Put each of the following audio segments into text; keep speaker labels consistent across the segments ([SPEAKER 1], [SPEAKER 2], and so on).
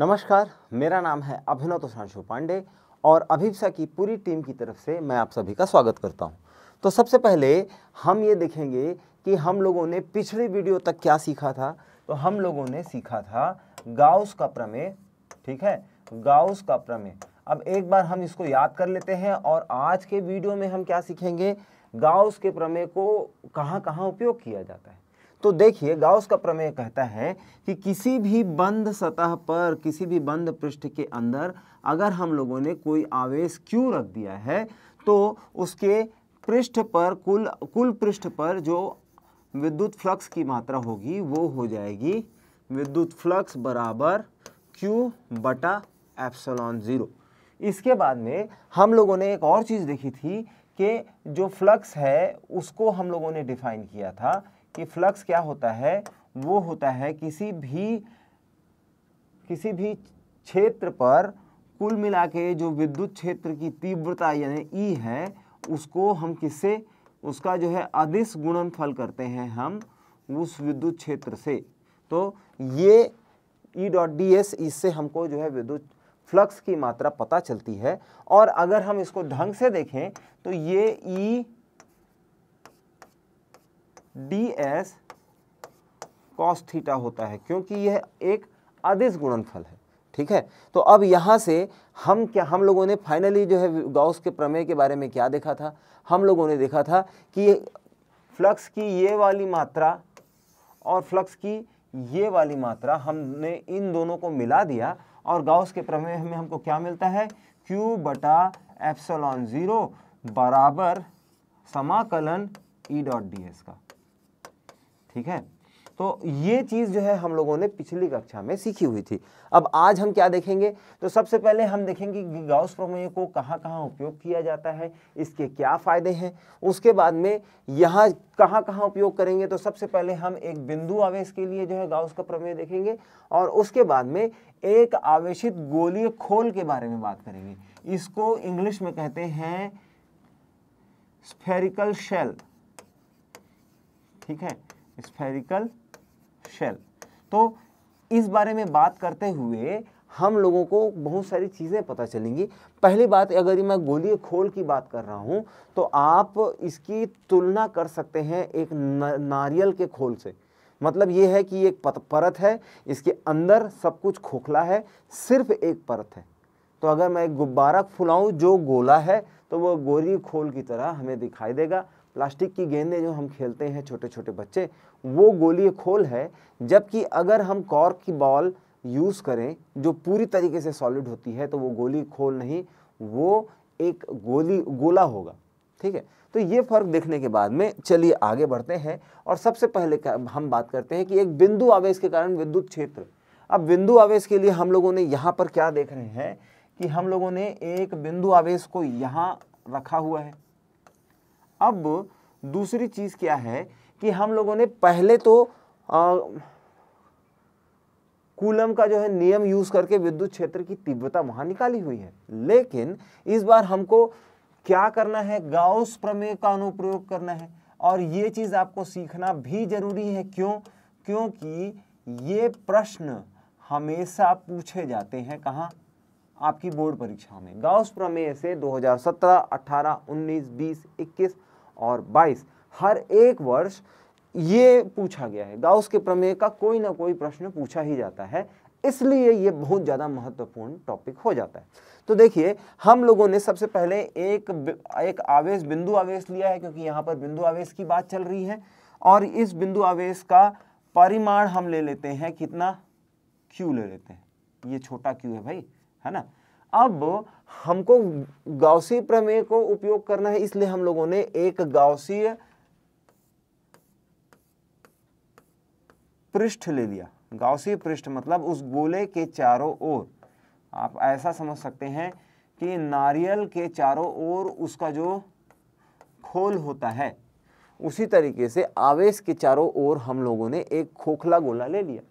[SPEAKER 1] नमस्कार मेरा नाम है अभिनव तुषांशु पांडे और अभिप्सा की पूरी टीम की तरफ से मैं आप सभी का स्वागत करता हूं तो सबसे पहले हम ये देखेंगे कि हम लोगों ने पिछली वीडियो तक क्या सीखा था तो हम लोगों ने सीखा था गाउस का प्रमेय ठीक है गाउस का प्रमेय अब एक बार हम इसको याद कर लेते हैं और आज के वीडियो में हम क्या सीखेंगे गाउस के प्रमेय को कहाँ कहाँ उपयोग किया जाता है तो देखिए गाउस का प्रमेय कहता है कि किसी भी बंद सतह पर किसी भी बंद पृष्ठ के अंदर अगर हम लोगों ने कोई आवेश क्यू रख दिया है तो उसके पृष्ठ पर कुल कुल पृष्ठ पर जो विद्युत फ्लक्स की मात्रा होगी वो हो जाएगी विद्युत फ्लक्स बराबर क्यू बटा एप्सलॉन ज़ीरो इसके बाद में हम लोगों ने एक और चीज़ देखी थी कि जो फ्लक्स है उसको हम लोगों ने डिफाइन किया था कि फ्लक्स क्या होता है वो होता है किसी भी किसी भी क्षेत्र पर कुल मिला के जो विद्युत क्षेत्र की तीव्रता यानी ई e है उसको हम किससे उसका जो है अदिश गुणनफल करते हैं हम उस विद्युत क्षेत्र से तो ये ई डॉट डी एस इससे हमको जो है विद्युत फ्लक्स की मात्रा पता चलती है और अगर हम इसको ढंग से देखें तो ये E e D S cos theta theta होता है क्योंकि यह एक अदिश गुणनफल है ठीक है तो अब यहाँ से हम क्या हम लोगों ने फाइनली जो है गाउस के प्रमेय के बारे में क्या देखा था हम लोगों ने देखा था कि फ्लक्स की ये वाली मात्रा और फ्लक्स की ये वाली मात्रा हमने इन दोनों को मिला दिया और गाउस के प्रमेय में हमको क्या मिलता है क्यू बटा एप्सलॉन ज़ीरो बराबर समाकलन ई डॉट डी एस का ठीक है तो ये चीज़ जो है हम लोगों ने पिछली कक्षा में सीखी हुई थी अब आज हम क्या देखेंगे तो सबसे पहले हम देखेंगे कि गाउस प्रमेय को कहाँ कहाँ उपयोग किया जाता है इसके क्या फ़ायदे हैं उसके बाद में यहाँ कहाँ कहाँ उपयोग करेंगे तो सबसे पहले हम एक बिंदु आवेश के लिए जो है गाउस का प्रमेय देखेंगे और उसके बाद में एक आवेशित गोलीय खोल के बारे में बात करेंगे इसको इंग्लिश में कहते हैं स्फेरिकल शेल ठीक है स्फेरिकल शेल तो इस बारे में बात करते हुए हम लोगों को बहुत सारी चीज़ें पता चलेंगी पहली बात अगर मैं गोलीय खोल की बात कर रहा हूँ तो आप इसकी तुलना कर सकते हैं एक नारियल के खोल से मतलब ये है कि एक परत है इसके अंदर सब कुछ खोखला है सिर्फ एक परत है तो अगर मैं एक गुब्बारा फुलाऊँ जो गोला है तो वह गोली खोल की तरह हमें दिखाई देगा प्लास्टिक की गेंदें जो हम खेलते हैं छोटे छोटे बच्चे वो गोली खोल है जबकि अगर हम कॉर्क की बॉल यूज़ करें जो पूरी तरीके से सॉलिड होती है तो वो गोली खोल नहीं वो एक गोली गोला होगा ठीक है तो ये फर्क देखने के बाद में चलिए आगे बढ़ते हैं और सबसे पहले हम बात करते हैं कि एक बिंदु आवेश के कारण विद्युत क्षेत्र अब बिंदु आवेश के लिए हम लोगों ने यहाँ पर क्या देख रहे हैं कि हम लोगों ने एक बिंदु आवेश को यहाँ रखा हुआ है अब दूसरी चीज़ क्या है कि हम लोगों ने पहले तो आ, कूलम का जो है नियम यूज करके विद्युत क्षेत्र की तीव्रता वहां निकाली हुई है लेकिन इस बार हमको क्या करना है गाउस प्रमेय का अनुप्रयोग करना है और ये चीज आपको सीखना भी जरूरी है क्यों क्योंकि ये प्रश्न हमेशा पूछे जाते हैं कहाँ आपकी बोर्ड परीक्षा में गाउस प्रमेय से 2017, 18, 19, 20, 21 और 22 हर एक वर्ष ये पूछा गया है गाउस के प्रमेय का कोई ना कोई प्रश्न पूछा ही जाता है इसलिए ये बहुत ज़्यादा महत्वपूर्ण टॉपिक हो जाता है तो देखिए हम लोगों ने सबसे पहले एक एक आवेश बिंदु आवेश लिया है क्योंकि यहाँ पर बिंदु आवेश की बात चल रही है और इस बिंदु आवेश का परिमाण हम ले लेते हैं कितना क्यू ले लेते हैं ये छोटा क्यू है भाई है ना अब हमको गौसी प्रमेय को उपयोग करना है इसलिए हम लोगों ने एक गौसीय पृष्ठ ले लिया गौसीय पृष्ठ मतलब उस गोले के चारों ओर आप ऐसा समझ सकते हैं कि नारियल के चारों ओर उसका जो खोल होता है उसी तरीके से आवेश के चारों ओर हम लोगों ने एक खोखला गोला ले लिया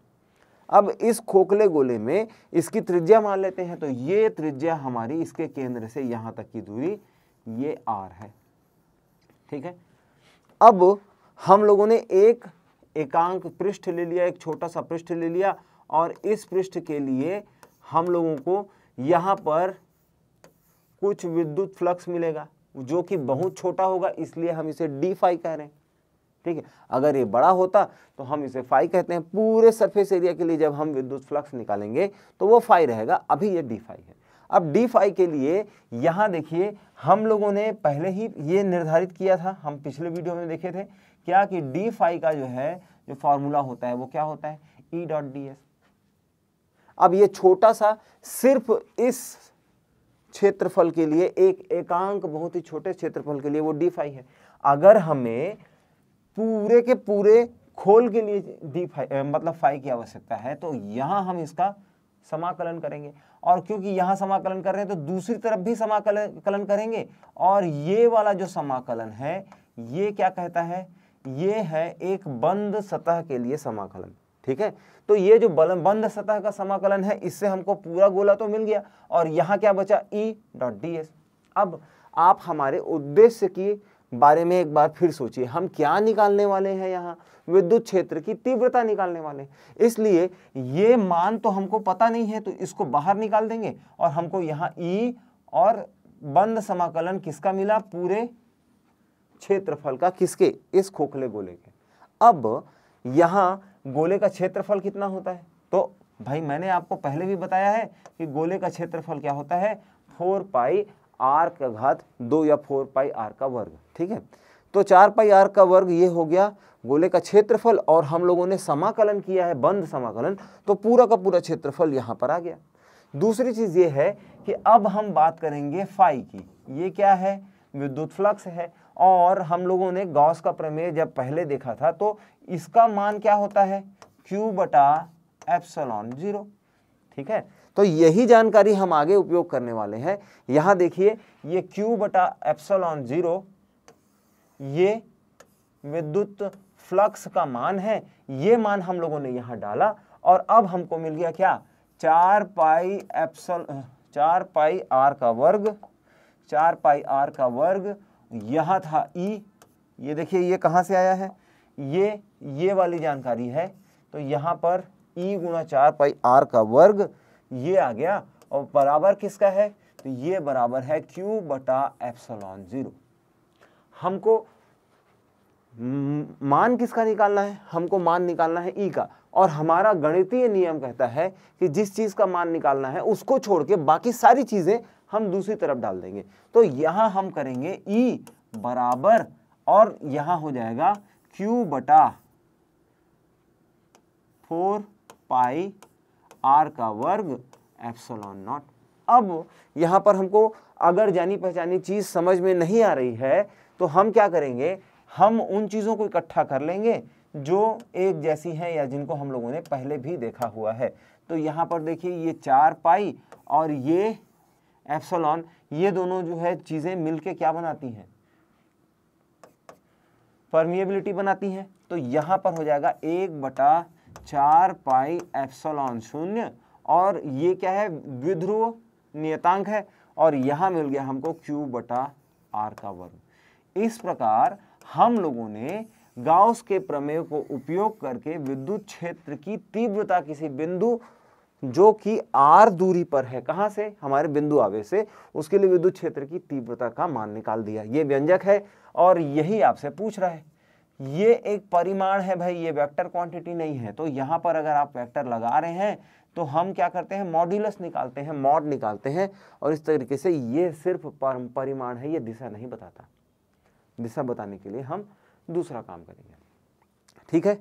[SPEAKER 1] अब इस खोखले गोले में इसकी त्रिज्या मान लेते हैं तो ये त्रिज्या हमारी इसके केंद्र से यहां तक की दूरी ये आर है ठीक है अब हम लोगों ने एक एकांक पृष्ठ ले लिया एक छोटा सा पृष्ठ ले लिया और इस पृष्ठ के लिए हम लोगों को यहाँ पर कुछ विद्युत फ्लक्स मिलेगा जो कि बहुत छोटा होगा इसलिए हम इसे डी फाई कह रहे हैं ठीक है अगर ये बड़ा होता तो हम इसे फाई कहते हैं पूरे सरफेस एरिया के लिए जब हम विद्युत फ्लक्स निकालेंगे तो वो फाई रहेगा अभी ये डी फाई है अब डी फाई के लिए यहाँ देखिए हम लोगों ने पहले ही ये निर्धारित किया था हम पिछले वीडियो में देखे थे क्या कि डी फाई का जो है जो फॉर्मूला होता है वो क्या होता है ई डॉट डी एस अब ये छोटा सा सिर्फ इस क्षेत्रफल के लिए एक एकांक बहुत ही छोटे क्षेत्रफल के लिए वो डी फाई है अगर हमें पूरे के पूरे खोल के लिए डी मतलब फाइव की आवश्यकता है तो यहाँ हम इसका समाकलन करेंगे और क्योंकि यहाँ समाकलन कर रहे हैं तो दूसरी तरफ भी समाकलन करेंगे और ये वाला जो समाकलन है ये क्या कहता है ये है एक बंद सतह के लिए समाकलन ठीक है तो ये जो बंद सतह का समाकलन है इससे हमको पूरा गोला तो मिल गया और यहाँ क्या बचा ई डॉट डी एस अब आप हमारे उद्देश्य की बारे में एक बार फिर सोचिए हम क्या निकालने वाले हैं यहाँ विद्युत क्षेत्र की तीव्रता निकालने वाले इसलिए ये मान तो हमको पता नहीं है तो इसको बाहर निकाल देंगे और हमको यहाँ ई e और बंद समाकलन किसका मिला पूरे क्षेत्रफल का किसके इस खोखले गोले के अब यहाँ गोले का क्षेत्रफल कितना होता है तो भाई मैंने आपको पहले भी बताया है कि गोले का क्षेत्रफल क्या होता है फोर पाई आर का घात दो या फोर पाई आर का वर्ग ठीक है तो चार पाई आर का वर्ग ये हो गया गोले का क्षेत्रफल और हम लोगों ने समाकलन किया है बंद समाकलन तो पूरा का पूरा क्षेत्रफल यहाँ पर आ गया दूसरी चीज़ ये है कि अब हम बात करेंगे फाई की ये क्या है विद्युत फ्लक्स है और हम लोगों ने गॉस का प्रमेय जब पहले देखा था तो इसका मान क्या होता है क्यू बटा एप्सलॉन जीरो ठीक है तो यही जानकारी हम आगे उपयोग करने वाले हैं यहां देखिए ये Q बटा ऑन जीरो ये विद्युत फ्लक्स का मान है ये मान हम लोगों ने यहां डाला और अब हमको मिल गया क्या चार पाई एप्सल चार पाई आर का वर्ग चार पाई आर का वर्ग यहां था ई e, ये देखिए ये कहां से आया है ये ये वाली जानकारी है तो यहां पर ई e गुणा चार पाई आर का वर्ग ये आ गया और बराबर किसका है तो ये बराबर है क्यू बटा एप्सलॉन ज़ीरो हमको मान किसका निकालना है हमको मान निकालना है ई e का और हमारा गणितीय नियम कहता है कि जिस चीज़ का मान निकालना है उसको छोड़ के बाकी सारी चीज़ें हम दूसरी तरफ डाल देंगे तो यहां हम करेंगे ई e बराबर और यहां हो जाएगा क्यू बटा फोर पाई आर का वर्ग एप्सलॉन नॉट अब यहाँ पर हमको अगर जानी पहचानी चीज़ समझ में नहीं आ रही है तो हम क्या करेंगे हम उन चीज़ों को इकट्ठा कर लेंगे जो एक जैसी हैं या जिनको हम लोगों ने पहले भी देखा हुआ है तो यहाँ पर देखिए ये चार पाई और ये एप्सलॉन ये दोनों जो है चीज़ें मिलके क्या बनाती हैं परमिएबिलिटी बनाती हैं तो यहाँ पर हो जाएगा एक बटा चार पाई एफ्सोलॉन शून्य और ये क्या है विध्रुव नियतांक है और यहाँ मिल गया हमको क्यू बटा आर का वर्ग इस प्रकार हम लोगों ने गाउस के प्रमेय को उपयोग करके विद्युत क्षेत्र की तीव्रता किसी बिंदु जो कि आर दूरी पर है कहाँ से हमारे बिंदु आवे से उसके लिए विद्युत क्षेत्र की तीव्रता का मान निकाल दिया ये व्यंजक है और यही आपसे पूछ रहा है ये एक परिमाण है भाई ये वेक्टर क्वांटिटी नहीं है तो यहाँ पर अगर आप वेक्टर लगा रहे हैं तो हम क्या करते हैं मॉड्यूलस निकालते हैं मॉड निकालते हैं और इस तरीके से ये सिर्फ परिमाण है ये दिशा नहीं बताता दिशा बताने के लिए हम दूसरा काम करेंगे ठीक है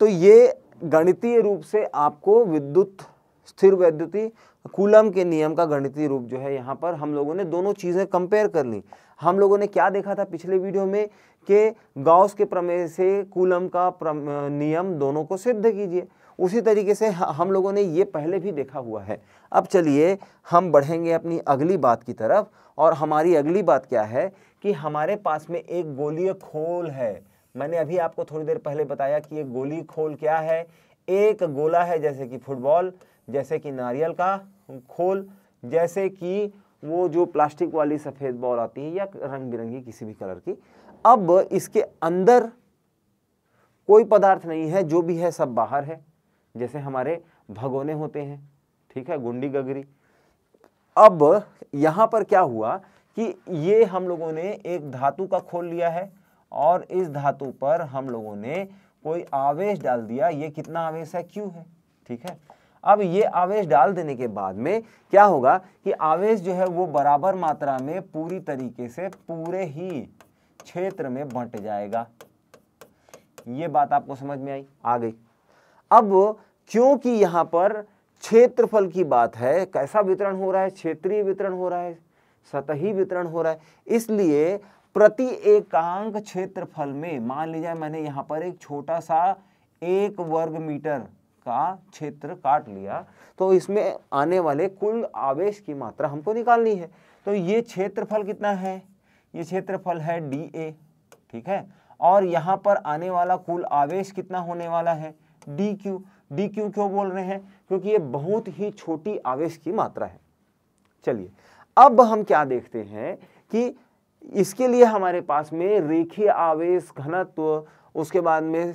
[SPEAKER 1] तो ये गणितीय रूप से आपको विद्युत स्थिर वैद्युती कूलम के नियम का गणितीय रूप जो है यहाँ पर हम लोगों ने दोनों चीज़ें कंपेयर कर ली हम लोगों ने क्या देखा था पिछले वीडियो में कि गाउस के प्रमेय से कूलम का नियम दोनों को सिद्ध कीजिए उसी तरीके से हम लोगों ने ये पहले भी देखा हुआ है अब चलिए हम बढ़ेंगे अपनी अगली बात की तरफ और हमारी अगली बात क्या है कि हमारे पास में एक गोलीय खोल है मैंने अभी आपको थोड़ी देर पहले बताया कि ये गोली खोल क्या है एक गोला है जैसे कि फुटबॉल जैसे कि नारियल का खोल जैसे कि वो जो प्लास्टिक वाली सफ़ेद बॉल आती है या रंग बिरंगी किसी भी कलर की अब इसके अंदर कोई पदार्थ नहीं है जो भी है सब बाहर है जैसे हमारे भगोने होते हैं ठीक है गुंडी गगरी अब यहाँ पर क्या हुआ कि ये हम लोगों ने एक धातु का खोल लिया है और इस धातु पर हम लोगों ने कोई आवेश डाल दिया ये कितना आवेश है क्यों है ठीक है अब ये आवेश डाल देने के बाद में क्या होगा कि आवेश जो है वो बराबर मात्रा में पूरी तरीके से पूरे ही क्षेत्र में बंट जाएगा ये बात आपको समझ में आई आ गई अब क्योंकि यहां पर क्षेत्रफल की बात है कैसा वितरण हो रहा है क्षेत्रीय वितरण हो रहा है सतही वितरण हो रहा है इसलिए प्रति एकांक क्षेत्रफल में मान लीजिए मैंने यहां पर एक छोटा सा एक वर्ग मीटर का क्षेत्र काट लिया तो इसमें आने वाले कुल आवेश की मात्रा हमको निकालनी है तो ये क्षेत्रफल कितना है ये क्षेत्रफल है डी ए ठीक है और यहाँ पर आने वाला कुल आवेश कितना होने वाला है डी क्यू डी क्यू क्यों बोल रहे हैं क्योंकि ये बहुत ही छोटी आवेश की मात्रा है चलिए अब हम क्या देखते हैं कि इसके लिए हमारे पास में रेखीय आवेश घनत्व उसके बाद में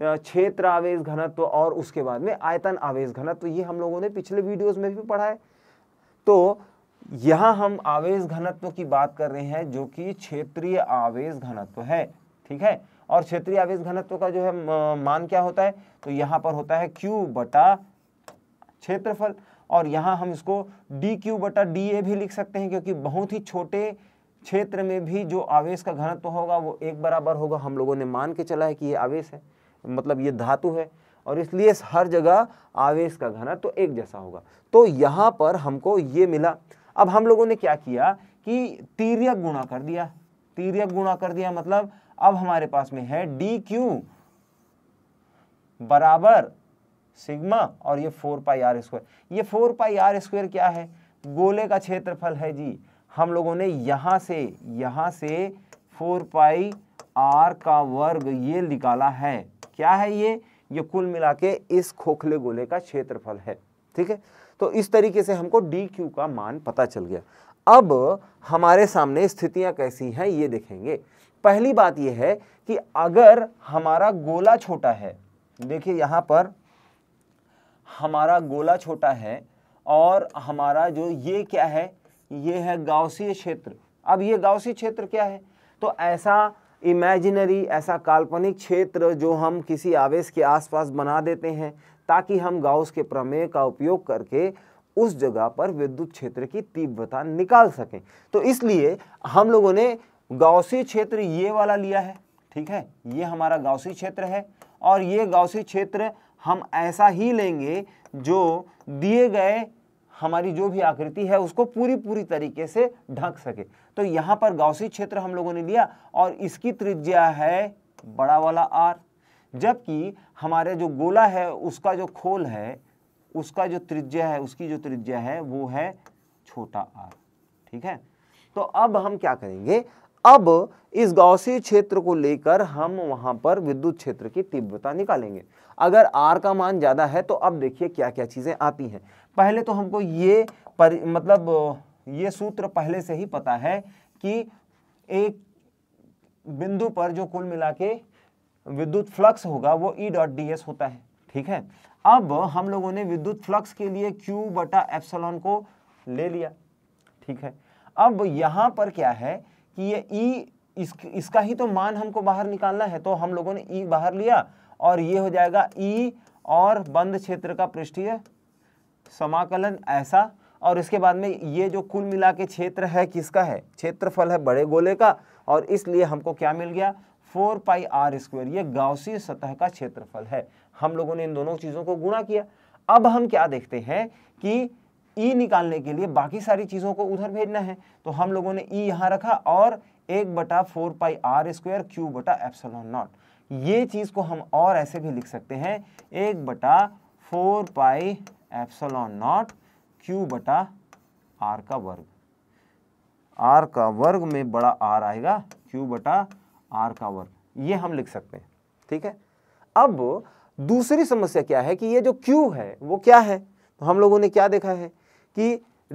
[SPEAKER 1] क्षेत्र आवेश घनत्व और उसके बाद में आयतन आवेश घनत्व ये हम लोगों ने पिछले वीडियोस में भी पढ़ा है तो यहाँ हम आवेश घनत्व की बात कर रहे हैं जो कि क्षेत्रीय आवेश घनत्व है ठीक है और क्षेत्रीय आवेश घनत्व का जो है मान क्या होता है तो यहाँ पर होता है क्यू बटा क्षेत्रफल और यहाँ हम इसको डी क्यू बटा डी ए भी लिख सकते हैं क्योंकि बहुत ही छोटे क्षेत्र में भी जो आवेश का घनत्व होगा वो एक बराबर होगा हम लोगों ने मान के चला है कि ये आवेश है मतलब ये धातु है और इसलिए हर जगह आवेश का घनत्व तो एक जैसा होगा तो यहाँ पर हमको ये मिला अब हम लोगों ने क्या किया कि तीर्यक गुणा कर दिया तीर्यक गुणा कर दिया मतलब अब हमारे पास में है डी क्यू बराबर सिग्मा और ये फोर पाई आर स्क्वायर ये फोर पाई आर स्क्वायर क्या है गोले का क्षेत्रफल है जी हम लोगों ने यहाँ से यहाँ से फोर पाई आर का वर्ग ये निकाला है क्या है ये ये कुल मिला के इस खोखले गोले का क्षेत्रफल है ठीक है तो इस तरीके से हमको डी क्यू का मान पता चल गया अब हमारे सामने स्थितियां कैसी हैं ये देखेंगे पहली बात यह है कि अगर हमारा गोला छोटा है देखिए यहाँ पर हमारा गोला छोटा है और हमारा जो ये क्या है ये है गावसीय क्षेत्र अब ये गावसीय क्षेत्र क्या है तो ऐसा इमेजिनरी ऐसा काल्पनिक क्षेत्र जो हम किसी आवेश के आसपास बना देते हैं ताकि हम गाउस के प्रमेय का उपयोग करके उस जगह पर विद्युत क्षेत्र की तीव्रता निकाल सकें तो इसलिए हम लोगों ने गाउसी क्षेत्र ये वाला लिया है ठीक है ये हमारा गाउसी क्षेत्र है और ये गाउसी क्षेत्र हम ऐसा ही लेंगे जो दिए गए हमारी जो भी आकृति है उसको पूरी पूरी तरीके से ढक सके तो यहाँ पर गौसी क्षेत्र हम लोगों ने लिया और इसकी त्रिज्या है बड़ा वाला आर जबकि हमारे जो गोला है उसका जो खोल है उसका जो त्रिज्या है उसकी जो त्रिज्या है वो है छोटा आर ठीक है तो अब हम क्या करेंगे अब इस गौसी क्षेत्र को लेकर हम वहां पर विद्युत क्षेत्र की तीव्रता निकालेंगे अगर आर का मान ज्यादा है तो अब देखिए क्या क्या चीजें आती हैं पहले तो हमको ये पर मतलब ये सूत्र पहले से ही पता है कि एक बिंदु पर जो कुल मिला के विद्युत फ्लक्स होगा वो ई डॉट डी एस होता है ठीक है अब हम लोगों ने विद्युत फ्लक्स के लिए क्यू बटा एप्सलॉन को ले लिया ठीक है अब यहाँ पर क्या है कि ये ई e, इस, इसका ही तो मान हमको बाहर निकालना है तो हम लोगों ने ई e बाहर लिया और ये हो जाएगा ई e और बंद क्षेत्र का पृष्ठीय समाकलन ऐसा और इसके बाद में ये जो कुल मिला के क्षेत्र है किसका है क्षेत्रफल है बड़े गोले का और इसलिए हमको क्या मिल गया फोर पाई आर स्क्वायर ये गाँवसी सतह का क्षेत्रफल है हम लोगों ने इन दोनों चीज़ों को गुणा किया अब हम क्या देखते हैं कि ई e निकालने के लिए बाकी सारी चीज़ों को उधर भेजना है तो हम लोगों ने ई e यहाँ रखा और एक बटा four pi R square Q बटा एप्सलॉन नॉट ये चीज़ को हम और ऐसे भी लिख सकते हैं एक बटा four pi epsilon naught Q बटा आर का वर्ग आर का वर्ग में बड़ा आर आएगा क्यू बटा आर का वर्ग ये हम लिख सकते हैं ठीक है अब दूसरी समस्या क्या है कि ये जो क्यू है वो क्या है तो हम लोगों ने क्या देखा है कि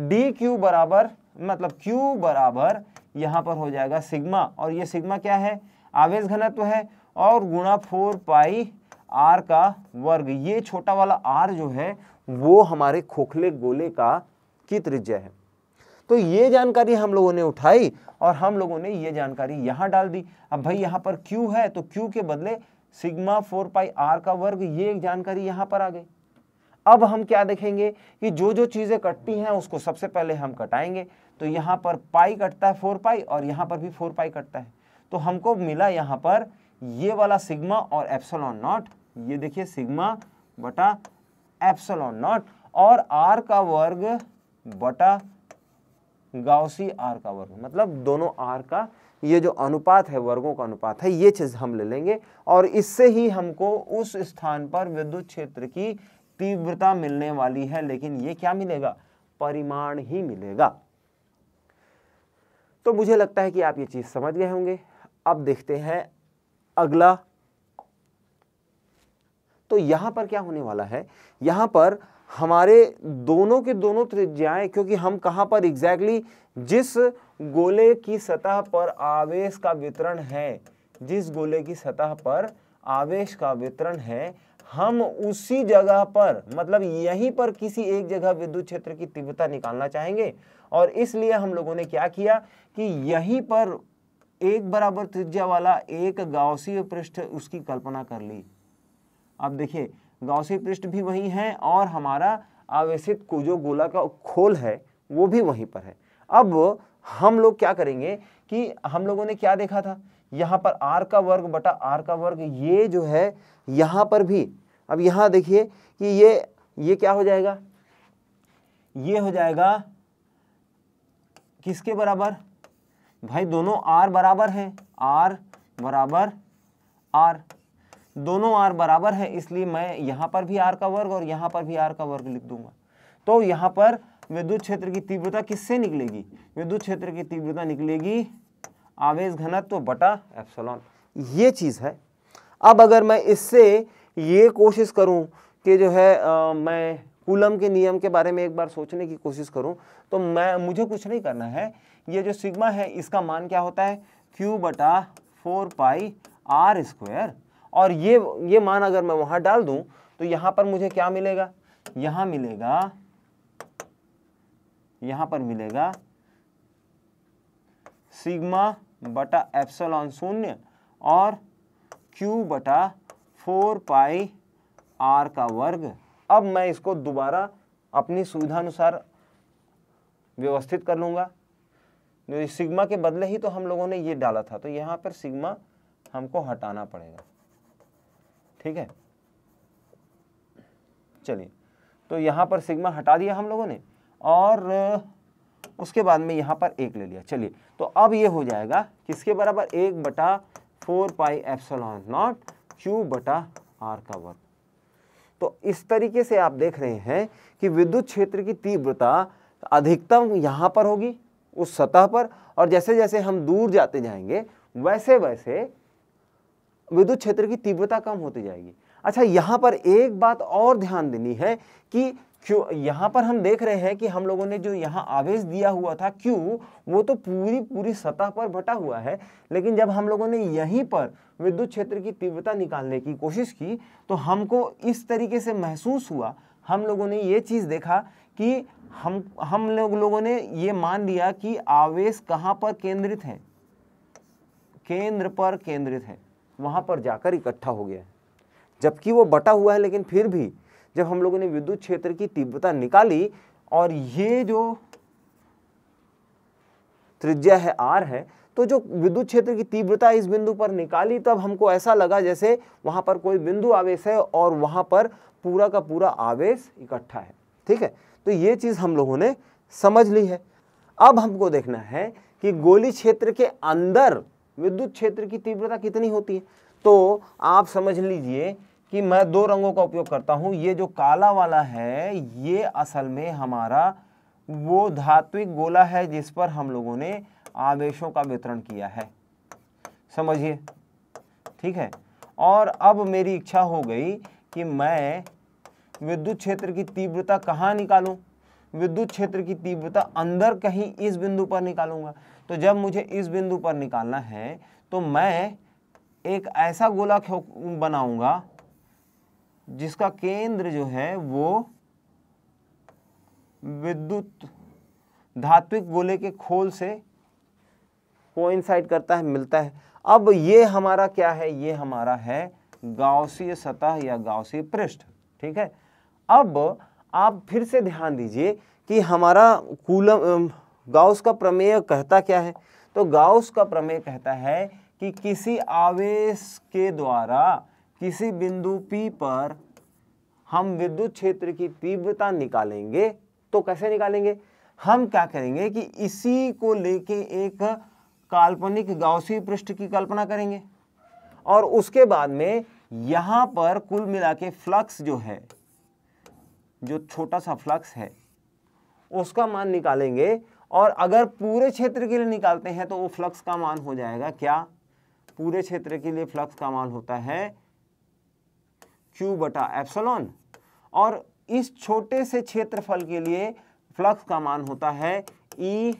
[SPEAKER 1] डी क्यू बराबर मतलब क्यू बराबर यहां पर हो जाएगा सिग्मा और ये सिग्मा क्या है आवेश घनत्व है और गुणा फोर पाई आर का वर्ग ये छोटा वाला आर जो है वो हमारे खोखले गोले का की त्रिज्या है तो ये जानकारी हम लोगों ने उठाई और हम लोगों ने ये जानकारी यहाँ डाल दी अब भाई यहाँ पर क्यू है तो क्यू के बदले सिग्मा फोर पाई आर का वर्ग ये जानकारी यहाँ पर आ गई अब हम क्या देखेंगे कि जो जो चीज़ें कटती हैं उसको सबसे पहले हम कटाएंगे तो यहाँ पर पाई कटता है फोर पाई और यहाँ पर भी फोर पाई कटता है तो हमको मिला यहाँ पर ये वाला सिग्मा और एप्सलॉन नॉट ये देखिए सिग्मा बटा एप्सलॉन नॉट और आर का वर्ग बटा गाउसी आर का वर्ग मतलब दोनों आर का ये जो अनुपात है वर्गों का अनुपात है ये चीज हम ले लेंगे और इससे ही हमको उस स्थान पर विद्युत क्षेत्र की तीव्रता मिलने वाली है लेकिन ये क्या मिलेगा परिमाण ही मिलेगा तो मुझे लगता है कि आप ये चीज समझ गए होंगे अब देखते हैं अगला तो यहाँ पर क्या होने वाला है यहाँ पर हमारे दोनों के दोनों त्रिज्याएँ क्योंकि हम कहाँ पर एग्जैक्टली जिस गोले की सतह पर आवेश का वितरण है जिस गोले की सतह पर आवेश का वितरण है हम उसी जगह पर मतलब यहीं पर किसी एक जगह विद्युत क्षेत्र की तीव्रता निकालना चाहेंगे और इसलिए हम लोगों ने क्या किया कि यहीं पर एक बराबर त्रिज्या वाला एक गावसीय पृष्ठ उसकी कल्पना कर ली आप देखिए गौसी पृष्ठ भी वही है और हमारा आवेशित जो गोला का खोल है वो भी वहीं पर है अब हम लोग क्या करेंगे कि हम लोगों ने क्या देखा था यहाँ पर आर का वर्ग बटा आर का वर्ग ये जो है यहाँ पर भी अब यहाँ देखिए कि ये ये क्या हो जाएगा ये हो जाएगा किसके बराबर भाई दोनों आर बराबर हैं आर बराबर आर दोनों आर बराबर है इसलिए मैं यहाँ पर भी आर का वर्ग और यहाँ पर भी आर का वर्ग लिख दूंगा तो यहाँ पर विद्युत क्षेत्र की तीव्रता किससे निकलेगी विद्युत क्षेत्र की तीव्रता निकलेगी आवेश घनत्व तो बटा एप्सलॉन ये चीज़ है अब अगर मैं इससे ये कोशिश करूं कि जो है आ, मैं कूलम के नियम के बारे में एक बार सोचने की कोशिश करूं तो मैं मुझे कुछ नहीं करना है ये जो सिग्मा है इसका मान क्या होता है क्यू बटा फोर पाई आर स्क्वायर और ये ये मान अगर मैं वहां डाल दूँ तो यहाँ पर मुझे क्या मिलेगा यहाँ मिलेगा यहाँ पर मिलेगा सिग्मा बटा एप्सलॉन शून्य और क्यू बटा फोर पाई आर का वर्ग अब मैं इसको दोबारा अपनी सुविधा अनुसार व्यवस्थित कर लूँगा सिग्मा के बदले ही तो हम लोगों ने ये डाला था तो यहाँ पर सिग्मा हमको हटाना पड़ेगा ठीक है चलिए तो यहाँ पर सिग्मा हटा दिया हम लोगों ने और उसके बाद में यहाँ पर एक ले लिया चलिए तो अब ये हो जाएगा किसके बराबर एक बटा four pi epsilon naught Q बटा आर का वर्ग तो इस तरीके से आप देख रहे हैं कि विद्युत क्षेत्र की तीव्रता अधिकतम यहाँ पर होगी उस सतह पर और जैसे जैसे हम दूर जाते जाएंगे वैसे वैसे विद्युत क्षेत्र की तीव्रता कम होती जाएगी अच्छा यहाँ पर एक बात और ध्यान देनी है कि क्यों यहाँ पर हम देख रहे हैं कि हम लोगों ने जो यहाँ आवेश दिया हुआ था क्यों वो तो पूरी पूरी सतह पर बटा हुआ है लेकिन जब हम लोगों ने यहीं पर विद्युत क्षेत्र की तीव्रता निकालने की कोशिश की तो हमको इस तरीके से महसूस हुआ हम लोगों ने ये चीज़ देखा कि हम हम लोग लोगों ने ये मान लिया कि आवेश कहाँ पर केंद्रित है केंद्र पर केंद्रित है वहाँ पर जाकर इकट्ठा हो गया है जबकि वो बटा हुआ है लेकिन फिर भी जब हम लोगों ने विद्युत क्षेत्र की तीव्रता निकाली और ये जो त्रिज्या है आर है तो जो विद्युत क्षेत्र की तीव्रता इस बिंदु पर निकाली तब हमको ऐसा लगा जैसे वहाँ पर कोई बिंदु आवेश है और वहाँ पर पूरा का पूरा आवेश इकट्ठा है ठीक है तो ये चीज़ हम लोगों ने समझ ली है अब हमको देखना है कि गोली क्षेत्र के अंदर विद्युत क्षेत्र की तीव्रता कितनी होती है तो आप समझ लीजिए कि मैं दो रंगों का उपयोग करता हूँ ये जो काला वाला है ये असल में हमारा वो धात्विक गोला है जिस पर हम लोगों ने आवेशों का वितरण किया है समझिए ठीक है और अब मेरी इच्छा हो गई कि मैं विद्युत क्षेत्र की तीव्रता कहाँ निकालूं विद्युत क्षेत्र की तीव्रता अंदर कहीं इस बिंदु पर निकालूंगा तो जब मुझे इस बिंदु पर निकालना है तो मैं एक ऐसा गोला बनाऊंगा जिसका केंद्र जो है वो विद्युत धात्विक गोले के खोल से कोइंसाइड करता है मिलता है अब ये हमारा क्या है ये हमारा है गावसीय सतह या गावसीय पृष्ठ ठीक है अब आप फिर से ध्यान दीजिए कि हमारा कूलम गाउस का प्रमेय कहता क्या है तो गाउस का प्रमेय कहता है कि किसी आवेश के द्वारा किसी बिंदु P पर हम विद्युत क्षेत्र की तीव्रता निकालेंगे तो कैसे निकालेंगे हम क्या करेंगे कि इसी को लेके एक काल्पनिक गाउसी पृष्ठ की कल्पना करेंगे और उसके बाद में यहां पर कुल मिला के फ्लक्स जो है जो छोटा सा फ्लक्स है उसका मान निकालेंगे और अगर पूरे क्षेत्र के लिए निकालते हैं तो वो फ्लक्स का मान हो जाएगा क्या पूरे क्षेत्र के लिए फ्लक्स का मान होता है क्यू बटा एप्सलॉन और इस छोटे से क्षेत्रफल के लिए फ्लक्स का मान होता है ई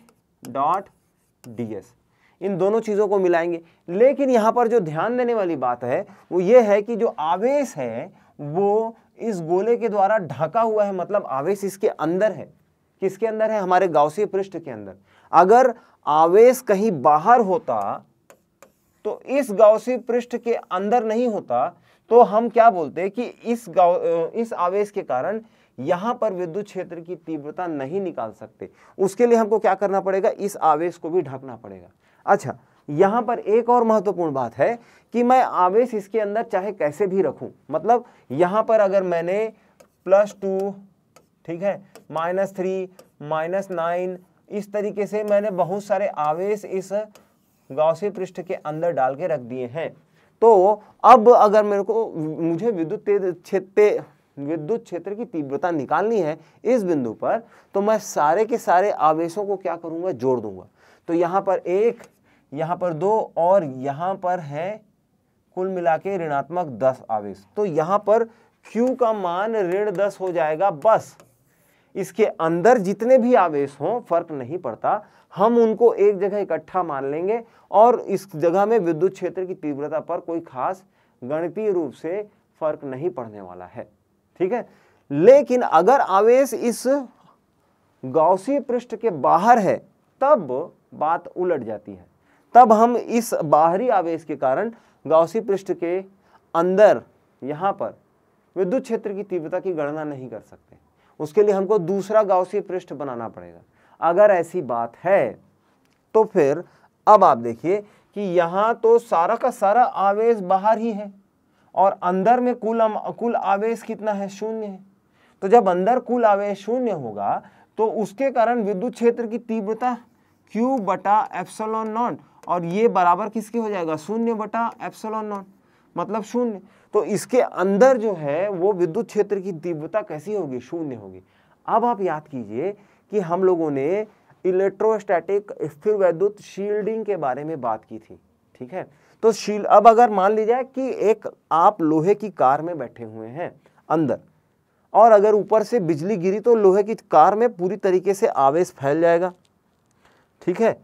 [SPEAKER 1] डॉट डी एस इन दोनों चीज़ों को मिलाएंगे लेकिन यहाँ पर जो ध्यान देने वाली बात है वो ये है कि जो आवेश है वो इस गोले के द्वारा ढका हुआ है मतलब आवेश इसके अंदर है किसके अंदर है हमारे गाउसीय पृष्ठ के अंदर अगर आवेश कहीं बाहर होता तो इस गाउसीय पृष्ठ के अंदर नहीं होता तो हम क्या बोलते कि इस गाव इस आवेश के कारण यहां पर विद्युत क्षेत्र की तीव्रता नहीं निकाल सकते उसके लिए हमको क्या करना पड़ेगा इस आवेश को भी ढकना पड़ेगा अच्छा यहां पर एक और महत्वपूर्ण बात है कि मैं आवेश इसके अंदर चाहे कैसे भी रखूं मतलब यहां पर अगर मैंने प्लस टू ठीक है माइनस थ्री माइनस नाइन इस तरीके से मैंने बहुत सारे आवेश इस गौसी पृष्ठ के अंदर डाल के रख दिए हैं तो अब अगर मेरे को मुझे विद्युत क्षेत्र विद्युत क्षेत्र की तीव्रता निकालनी है इस बिंदु पर तो मैं सारे के सारे आवेशों को क्या करूँगा जोड़ दूंगा तो यहाँ पर एक यहाँ पर दो और यहाँ पर है कुल मिला के ऋणात्मक दस आवेश तो यहाँ पर Q का मान ऋण दस हो जाएगा बस इसके अंदर जितने भी आवेश हों फर्क नहीं पड़ता हम उनको एक जगह इकट्ठा मान लेंगे और इस जगह में विद्युत क्षेत्र की तीव्रता पर कोई खास गणितीय रूप से फर्क नहीं पड़ने वाला है ठीक है लेकिन अगर आवेश इस गौसी पृष्ठ के बाहर है तब बात उलट जाती है तब हम इस बाहरी आवेश के कारण गौसी पृष्ठ के अंदर यहाँ पर विद्युत क्षेत्र की तीव्रता की गणना नहीं कर सकते उसके लिए हमको दूसरा से पृष्ठ बनाना पड़ेगा अगर ऐसी बात है तो फिर अब आप देखिए कि यहां तो सारा का सारा आवेश बाहर ही है और अंदर में कुल कुल आवेश कितना है शून्य है तो जब अंदर कुल आवेश शून्य होगा तो उसके कारण विद्युत क्षेत्र की तीव्रता Q बटा एप्सलॉन नॉट और ये बराबर किसके हो जाएगा शून्य बटा एप्सलॉन नॉट मतलब शून्य तो इसके अंदर जो है वो विद्युत क्षेत्र की तीव्रता कैसी होगी शून्य होगी अब आप याद कीजिए कि हम लोगों ने इलेक्ट्रोस्टैटिक स्थिर वैद्युत शील्डिंग के बारे में बात की थी ठीक है तो शील अब अगर मान लीजिए कि एक आप लोहे की कार में बैठे हुए हैं अंदर और अगर ऊपर से बिजली गिरी तो लोहे की कार में पूरी तरीके से आवेश फैल जाएगा ठीक है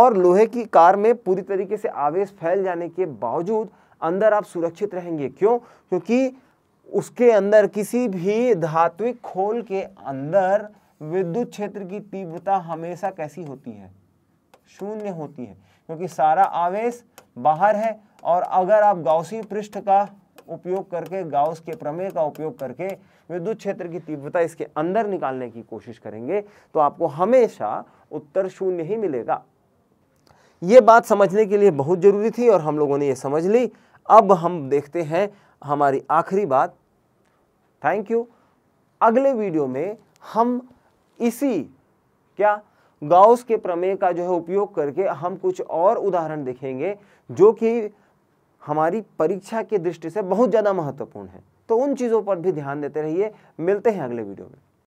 [SPEAKER 1] और लोहे की कार में पूरी तरीके से आवेश फैल जाने के बावजूद अंदर आप सुरक्षित रहेंगे क्यों क्योंकि उसके अंदर किसी भी धात्विक खोल के अंदर विद्युत क्षेत्र की तीव्रता हमेशा कैसी होती है शून्य होती है क्योंकि सारा आवेश बाहर है और अगर आप गाउसी पृष्ठ का उपयोग करके गाउस के प्रमेय का उपयोग करके विद्युत क्षेत्र की तीव्रता इसके अंदर निकालने की कोशिश करेंगे तो आपको हमेशा उत्तर शून्य ही मिलेगा ये बात समझने के लिए बहुत ज़रूरी थी और हम लोगों ने यह समझ ली अब हम देखते हैं हमारी आखिरी बात थैंक यू अगले वीडियो में हम इसी क्या गाउस के प्रमेय का जो है उपयोग करके हम कुछ और उदाहरण देखेंगे जो कि हमारी परीक्षा की दृष्टि से बहुत ज़्यादा महत्वपूर्ण है तो उन चीज़ों पर भी ध्यान देते रहिए मिलते हैं अगले वीडियो में